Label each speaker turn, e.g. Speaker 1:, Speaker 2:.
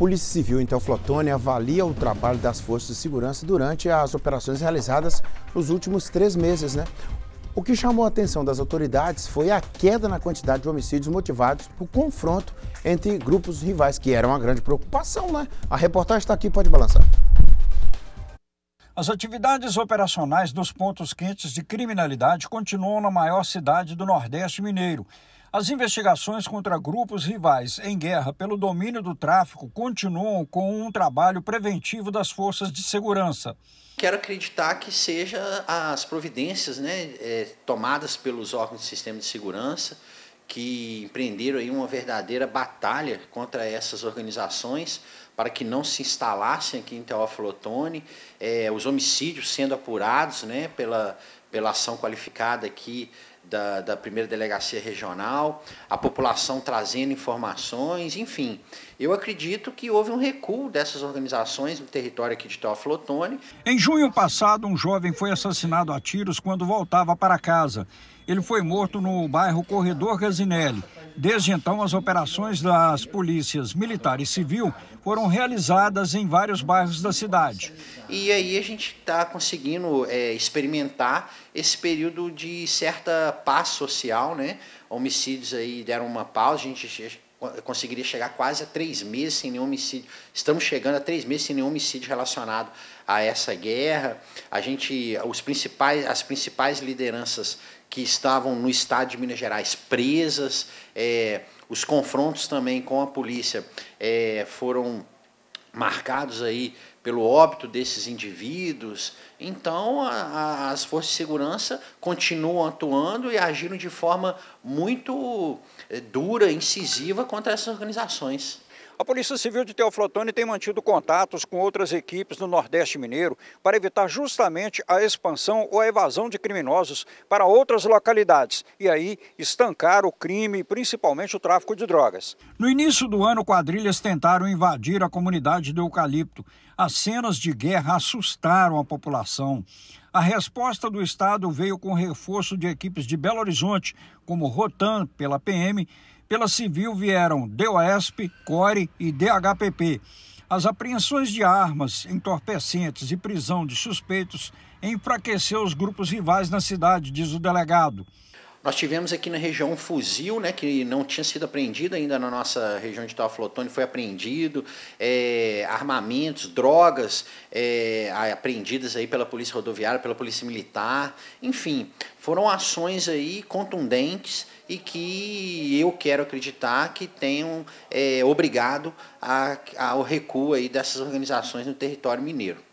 Speaker 1: Polícia Civil Interflotone avalia o trabalho das forças de segurança durante as operações realizadas nos últimos três meses, né? O que chamou a atenção das autoridades foi a queda na quantidade de homicídios motivados por confronto entre grupos rivais, que era uma grande
Speaker 2: preocupação, né? A reportagem está aqui, pode balançar. As atividades operacionais dos pontos quentes de criminalidade continuam na maior cidade do Nordeste Mineiro as investigações contra grupos rivais em guerra pelo domínio do tráfico continuam com um trabalho preventivo das forças de segurança. Quero acreditar que
Speaker 1: seja as providências né, é, tomadas pelos órgãos do sistema de segurança que empreenderam aí uma verdadeira batalha contra essas organizações para que não se instalassem aqui em Teófilo Otoni, é, os homicídios sendo apurados né, pela, pela ação qualificada aqui da, da primeira delegacia regional, a população trazendo informações, enfim. Eu acredito que houve um recuo dessas organizações no território aqui de Teófilo
Speaker 2: Em junho passado, um jovem foi assassinado a tiros quando voltava para casa. Ele foi morto no bairro Corredor Gazinelli. Desde então, as operações das polícias militar e civil foram realizadas em vários bairros da cidade.
Speaker 1: E aí a gente está
Speaker 2: conseguindo
Speaker 1: é, experimentar esse período de certa paz social, né? Homicídios aí deram uma pausa, a gente conseguiria chegar quase a três meses sem nenhum homicídio. Estamos chegando a três meses sem nenhum homicídio relacionado a essa guerra. A gente, os principais, as principais lideranças que estavam no estado de Minas Gerais presas, é, os confrontos também com a polícia é, foram marcados aí pelo óbito desses indivíduos. Então, a, a, as forças de segurança continuam atuando e agindo de forma
Speaker 2: muito eh, dura, incisiva contra essas organizações. A Polícia Civil de Teoflotone tem mantido contatos com outras equipes no Nordeste Mineiro para evitar justamente a expansão ou a evasão de criminosos para outras localidades e aí estancar o crime, principalmente o tráfico de drogas. No início do ano, quadrilhas tentaram invadir a comunidade do Eucalipto. As cenas de guerra assustaram a população. A resposta do Estado veio com reforço de equipes de Belo Horizonte, como Rotan, pela PM, pela Civil vieram DOESP, CORE e DHPP. As apreensões de armas, entorpecentes e prisão de suspeitos enfraqueceu os grupos rivais na cidade, diz o delegado. Nós tivemos aqui na região um
Speaker 1: fuzil, né, que não tinha sido apreendido ainda na nossa região de Talaflotone, foi apreendido, é, armamentos, drogas é, apreendidas aí pela Polícia Rodoviária, pela Polícia Militar, enfim, foram ações aí contundentes e que eu quero acreditar que tenham é, obrigado a, ao recuo aí dessas organizações no território mineiro.